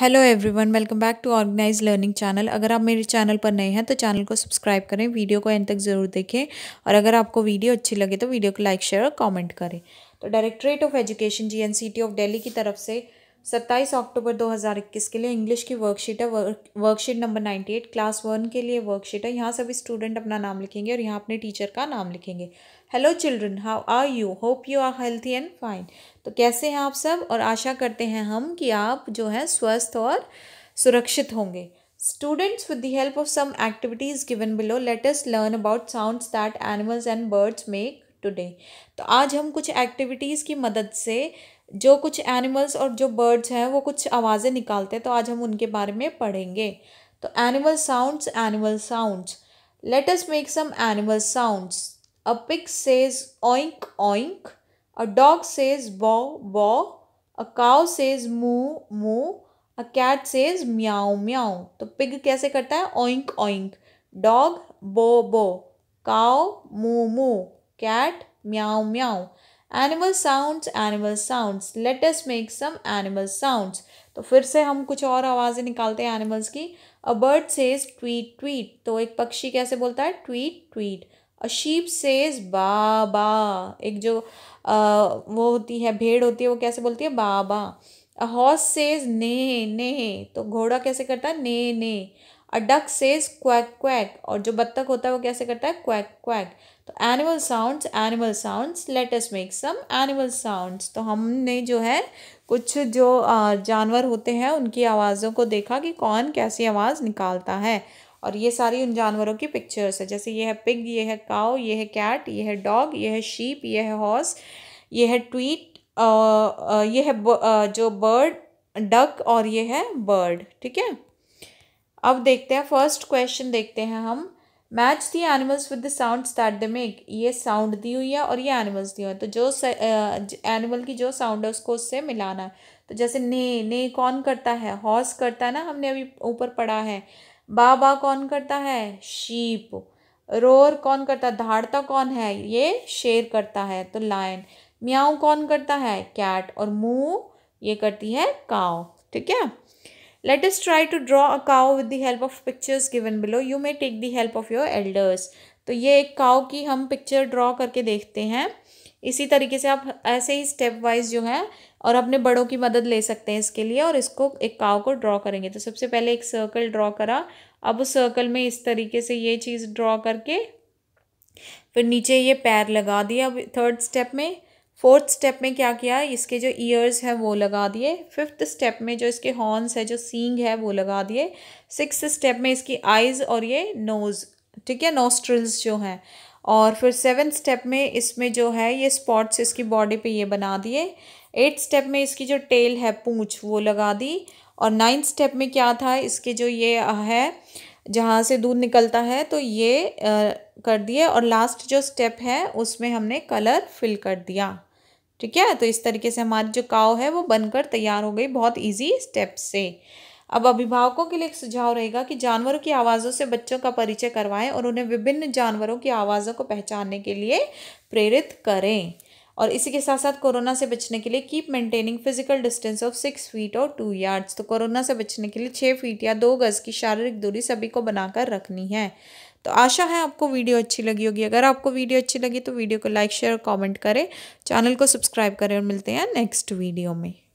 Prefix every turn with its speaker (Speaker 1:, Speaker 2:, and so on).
Speaker 1: Hello everyone welcome back to organise learning channel अगर आप मेरे चैनल पर नए हैं तो चैनल को सब्सक्राइब करें वीडियो को एंड तक ज़रूर देखें और अगर आपको वीडियो अच्छी लगे तो वीडियो को लाइक शेयर और कमेंट करें तो directorate of education GNCT of Delhi की तरफ से सत्ताईस अक्टूबर 2021 के लिए इंग्लिश की वर्कशीट है वर्कशीट नंबर 98 क्लास वन के लिए वर्कशीट है यहाँ सभी स्टूडेंट अपना नाम लिखेंगे और यहाँ अपने टीचर का नाम लिखेंगे hello children how are you hope you are healthy and fine तो कैसे हैं आप सब और आशा करते हैं हम कि आप जो है स्वस्थ और सुरक्षित होंगे students with the help of some activities given below latest learn about sounds that animals and birds make today तो आज हम कुछ एक्टिविटीज़ की मदद से जो कुछ एनिमल्स और जो बर्ड्स हैं वो कुछ आवाज़ें निकालते हैं तो आज हम उनके बारे में पढ़ेंगे तो animal sounds animal sounds let us make some animal sounds a pig says oink oink a dog says bow bow a cow says मू मू अ कैट सेज म्याओ म्याओ तो पिग कैसे करता है ओइंक ओइंक डॉग बो बो cow moo moo cat meow meow animal sounds animal sounds let us make some animal sounds तो फिर से हम कुछ और आवाज़ें निकालते हैं एनिमल्स की a bird says tweet tweet तो एक पक्षी कैसे बोलता है tweet tweet a sheep says baa baa एक जो आ, वो होती है भेड़ होती है वो कैसे बोलती है बाबा अ हॉर्स सेज ने ने तो घोड़ा कैसे करता है ने ने a duck says quack quack और जो बत्तख होता है वो कैसे करता है क्वैक क्वैक तो animal sound animal sound let us make some animal sound तो हमने जो है कुछ जो जानवर होते हैं उनकी आवाज़ों को देखा कि कौन कैसी आवाज़ निकालता है और ये सारी उन जानवरों की पिक्चर्स है जैसे ये है पिग ये है काओ ये है कैट ये है डॉग ये है शीप ये है हॉर्स ये है ट्वीट ये है जो बर्ड डक और ये है बर्ड ठीक है अब देखते हैं फर्स्ट क्वेश्चन देखते हैं हम match the animals with the sound that the make ये साउंड दी हुई है और ये एनिमल्स दी हुई है तो जो एनिमल की जो साउंड है उसको उससे मिलाना है तो जैसे ने ने कौन करता है हॉर्स करता है ना हमने अभी ऊपर पढ़ा है बा बा कौन करता है शीप रोर कौन करता है धाड़ता कौन है ये शेर करता है तो लायन म्याऊ कौन करता है कैट और मुँह ये करती है काव ठीक है Let us try to draw a cow with the help of pictures given below. You may take the help of your elders. तो ये एक काव की हम पिक्चर ड्रॉ करके देखते हैं इसी तरीके से आप ऐसे ही स्टेप वाइज जो है और अपने बड़ों की मदद ले सकते हैं इसके लिए और इसको एक काव को ड्रॉ करेंगे तो सबसे पहले एक सर्कल ड्रॉ करा अब उस सर्कल में इस तरीके से ये चीज़ ड्रॉ करके फिर नीचे ये पैर लगा दिया अब थर्ड स्टेप में फोर्थ स्टेप में क्या किया इसके जो ईयर्स हैं वो लगा दिए फिफ्थ स्टेप में जो इसके हॉर्न्स है जो सींग है वो लगा दिए सिक्स स्टेप में इसकी आइज़ और ये नोज़ ठीक है नोस्ट्रल्स जो हैं और फिर सेवन स्टेप में इसमें जो है ये स्पॉट्स इसकी बॉडी पे ये बना दिए एट स्टेप में इसकी जो टेल है पूँछ वो लगा दी और नाइन्थ स्टेप में क्या था इसके जो ये है जहाँ से दूध निकलता है तो ये आ, कर दिए और लास्ट जो स्टेप है उसमें हमने कलर फिल कर दिया ठीक है तो इस तरीके से हमारी जो काव है वो बनकर तैयार हो गई बहुत ईजी स्टेप से अब अभिभावकों के लिए एक सुझाव रहेगा कि जानवरों की आवाज़ों से बच्चों का परिचय करवाएं और उन्हें विभिन्न जानवरों की आवाज़ों को पहचानने के लिए प्रेरित करें और इसी के साथ साथ कोरोना से बचने के लिए keep maintaining physical distance of six feet और टू यार्ड्स तो कोरोना से बचने के लिए छः फीट या दो गज़ की शारीरिक दूरी सभी को बनाकर रखनी है तो आशा है आपको वीडियो अच्छी लगी होगी अगर आपको वीडियो अच्छी लगी तो वीडियो को लाइक शेयर और कॉमेंट करें चैनल को सब्सक्राइब करें और मिलते हैं नेक्स्ट वीडियो में